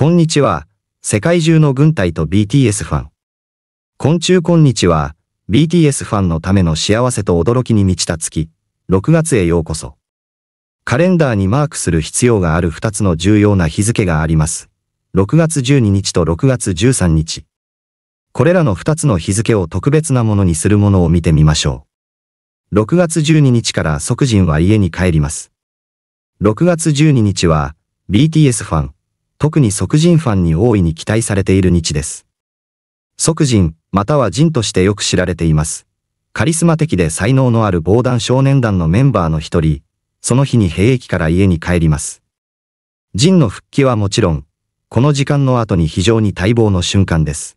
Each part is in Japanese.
こんにちは、世界中の軍隊と BTS ファン。昆虫こんにちは、BTS ファンのための幸せと驚きに満ちた月、6月へようこそ。カレンダーにマークする必要がある2つの重要な日付があります。6月12日と6月13日。これらの2つの日付を特別なものにするものを見てみましょう。6月12日から即人は家に帰ります。6月12日は、BTS ファン、特に即人ファンに大いに期待されている日です。即人、または人としてよく知られています。カリスマ的で才能のある防弾少年団のメンバーの一人、その日に兵役から家に帰ります。人の復帰はもちろん、この時間の後に非常に待望の瞬間です。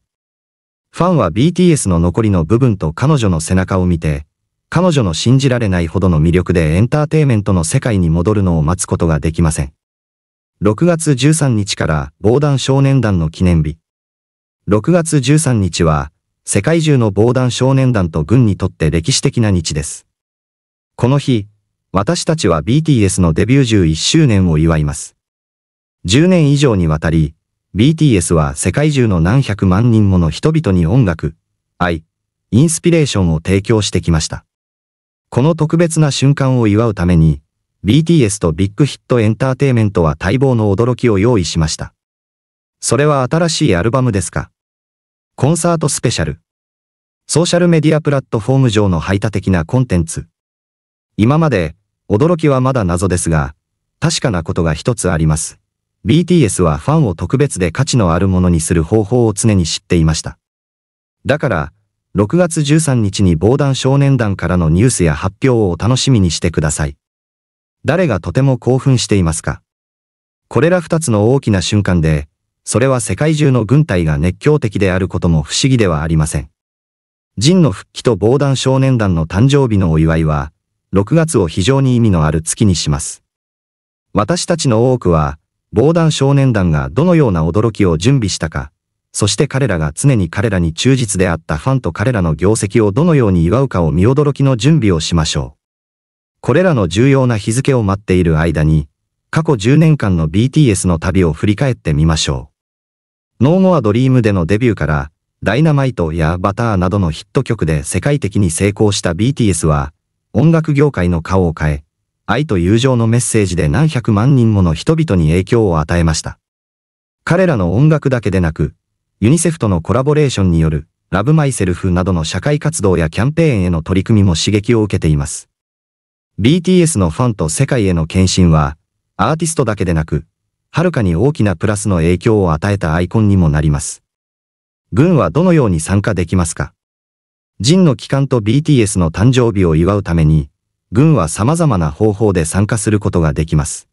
ファンは BTS の残りの部分と彼女の背中を見て、彼女の信じられないほどの魅力でエンターテイメントの世界に戻るのを待つことができません。6月13日から防弾少年団の記念日。6月13日は、世界中の防弾少年団と軍にとって歴史的な日です。この日、私たちは BTS のデビュー11周年を祝います。10年以上にわたり、BTS は世界中の何百万人もの人々に音楽、愛、インスピレーションを提供してきました。この特別な瞬間を祝うために、BTS とビッグヒットエンターテイメントは待望の驚きを用意しました。それは新しいアルバムですかコンサートスペシャル。ソーシャルメディアプラットフォーム上の排他的なコンテンツ。今まで、驚きはまだ謎ですが、確かなことが一つあります。BTS はファンを特別で価値のあるものにする方法を常に知っていました。だから、6月13日に防弾少年団からのニュースや発表をお楽しみにしてください。誰がとても興奮していますかこれら二つの大きな瞬間で、それは世界中の軍隊が熱狂的であることも不思議ではありません。人の復帰と防弾少年団の誕生日のお祝いは、6月を非常に意味のある月にします。私たちの多くは、防弾少年団がどのような驚きを準備したか、そして彼らが常に彼らに忠実であったファンと彼らの業績をどのように祝うかを見驚きの準備をしましょう。これらの重要な日付を待っている間に、過去10年間の BTS の旅を振り返ってみましょう。ノーモアドリームでのデビューから、ダイナマイトやバターなどのヒット曲で世界的に成功した BTS は、音楽業界の顔を変え、愛と友情のメッセージで何百万人もの人々に影響を与えました。彼らの音楽だけでなく、ユニセフとのコラボレーションによる、ラブマイセルフなどの社会活動やキャンペーンへの取り組みも刺激を受けています。BTS のファンと世界への献身は、アーティストだけでなく、はるかに大きなプラスの影響を与えたアイコンにもなります。軍はどのように参加できますか人の帰還と BTS の誕生日を祝うために、軍は様々な方法で参加することができます。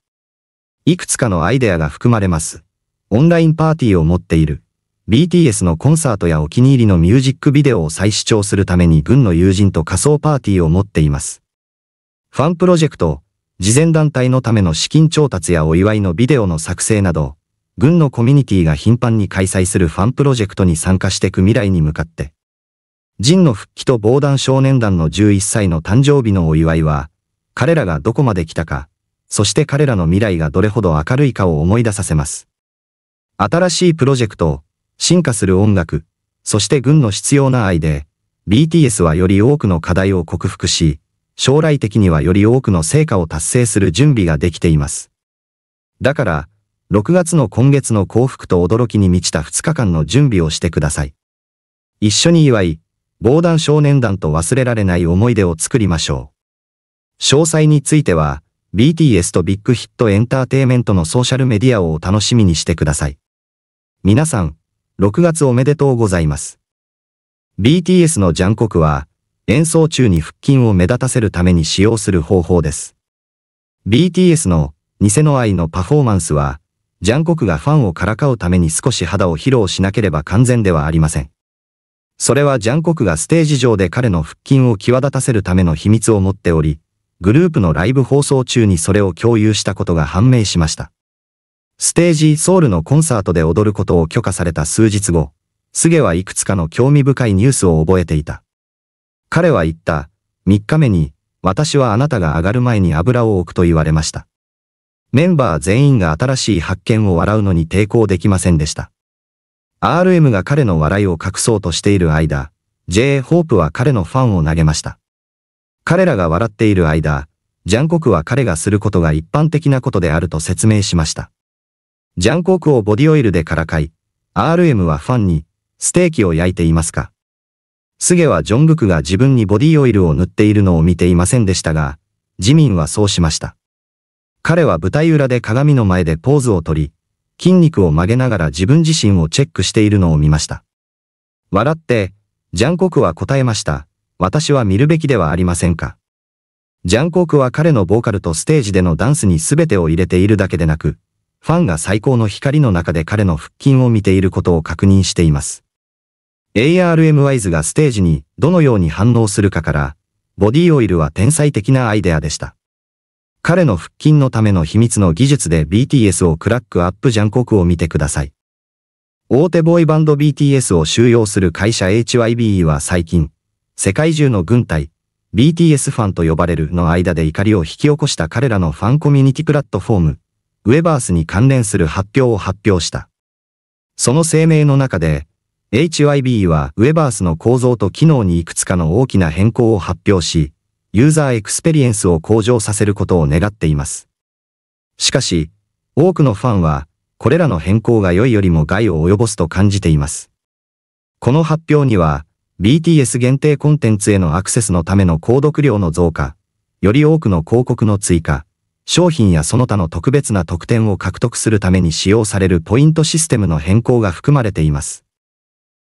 いくつかのアイデアが含まれます。オンラインパーティーを持っている。BTS のコンサートやお気に入りのミュージックビデオを再視聴するために軍の友人と仮想パーティーを持っています。ファンプロジェクト、事前団体のための資金調達やお祝いのビデオの作成など、軍のコミュニティが頻繁に開催するファンプロジェクトに参加していく未来に向かって、人の復帰と防弾少年団の11歳の誕生日のお祝いは、彼らがどこまで来たか、そして彼らの未来がどれほど明るいかを思い出させます。新しいプロジェクト、進化する音楽、そして軍の必要な愛で、BTS はより多くの課題を克服し、将来的にはより多くの成果を達成する準備ができています。だから、6月の今月の幸福と驚きに満ちた2日間の準備をしてください。一緒に祝い、防弾少年団と忘れられない思い出を作りましょう。詳細については、BTS とビッグヒットエンターテイメントのソーシャルメディアをお楽しみにしてください。皆さん、6月おめでとうございます。BTS のジャンコクは、演奏中に腹筋を目立たせるために使用する方法です。BTS の偽の愛のパフォーマンスは、ジャンコクがファンをからかうために少し肌を披露しなければ完全ではありません。それはジャンコクがステージ上で彼の腹筋を際立たせるための秘密を持っており、グループのライブ放送中にそれを共有したことが判明しました。ステージソウルのコンサートで踊ることを許可された数日後、スゲはいくつかの興味深いニュースを覚えていた。彼は言った。3日目に、私はあなたが上がる前に油を置くと言われました。メンバー全員が新しい発見を笑うのに抵抗できませんでした。RM が彼の笑いを隠そうとしている間、J. ホープは彼のファンを投げました。彼らが笑っている間、ジャンコクは彼がすることが一般的なことであると説明しました。ジャンコクをボディオイルでからかい、RM はファンに、ステーキを焼いていますかスゲはジョングクが自分にボディオイルを塗っているのを見ていませんでしたが、ジミンはそうしました。彼は舞台裏で鏡の前でポーズをとり、筋肉を曲げながら自分自身をチェックしているのを見ました。笑って、ジャンコクは答えました。私は見るべきではありませんか。ジャンコクは彼のボーカルとステージでのダンスに全てを入れているだけでなく、ファンが最高の光の中で彼の腹筋を見ていることを確認しています。ARM y s がステージにどのように反応するかから、ボディオイルは天才的なアイデアでした。彼の腹筋のための秘密の技術で BTS をクラックアップジャンコクを見てください。大手ボーイバンド BTS を収容する会社 HYBE は最近、世界中の軍隊、BTS ファンと呼ばれるの間で怒りを引き起こした彼らのファンコミュニティプラットフォーム、ウェバースに関連する発表を発表した。その声明の中で、HYB は Weverse の構造と機能にいくつかの大きな変更を発表し、ユーザーエクスペリエンスを向上させることを願っています。しかし、多くのファンは、これらの変更が良いよりも害を及ぼすと感じています。この発表には、BTS 限定コンテンツへのアクセスのための購読量の増加、より多くの広告の追加、商品やその他の特別な特典を獲得するために使用されるポイントシステムの変更が含まれています。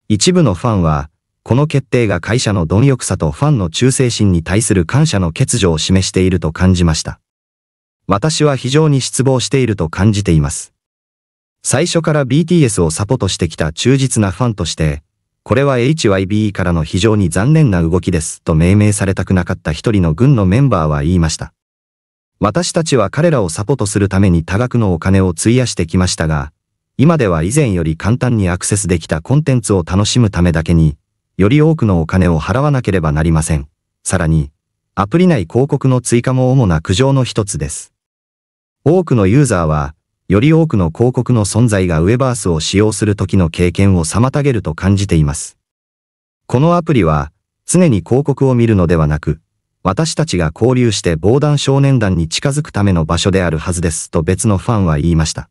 一部のファンは、この決定が会社の貪欲さとファンの忠誠心に対する感謝の欠如を示していると感じました。私は非常に失望していると感じています。最初から BTS をサポートしてきた忠実なファンとして、これは HYBE からの非常に残念な動きですと命名されたくなかった一人の軍のメンバーは言いました。私たちは彼らをサポートするために多額のお金を費やしてきましたが、今では以前より簡単にアクセスできたコンテンツを楽しむためだけに、より多くのお金を払わなければなりません。さらに、アプリ内広告の追加も主な苦情の一つです。多くのユーザーは、より多くの広告の存在がウェバースを使用するときの経験を妨げると感じています。このアプリは、常に広告を見るのではなく、私たちが交流して防弾少年団に近づくための場所であるはずですと別のファンは言いました。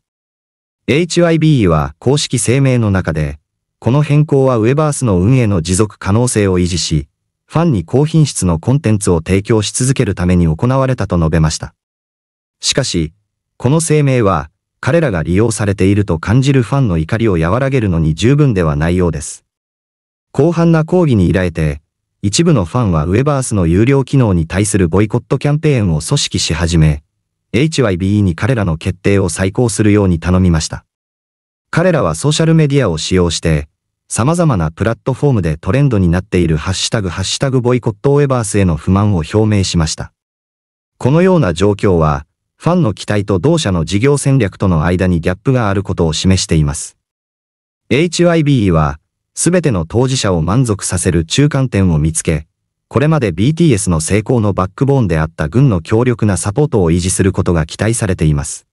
h y b e は公式声明の中で、この変更はウェバースの運営の持続可能性を維持し、ファンに高品質のコンテンツを提供し続けるために行われたと述べました。しかし、この声明は、彼らが利用されていると感じるファンの怒りを和らげるのに十分ではないようです。広範な抗議に依頼て、一部のファンはウェバースの有料機能に対するボイコットキャンペーンを組織し始め、HYBE に彼らの決定を再考するように頼みました。彼らはソーシャルメディアを使用して、様々なプラットフォームでトレンドになっているハッシュタグハッシュタグボイコットオエバースへの不満を表明しました。このような状況は、ファンの期待と同社の事業戦略との間にギャップがあることを示しています。HYBE は、すべての当事者を満足させる中間点を見つけ、これまで BTS の成功のバックボーンであった軍の強力なサポートを維持することが期待されています。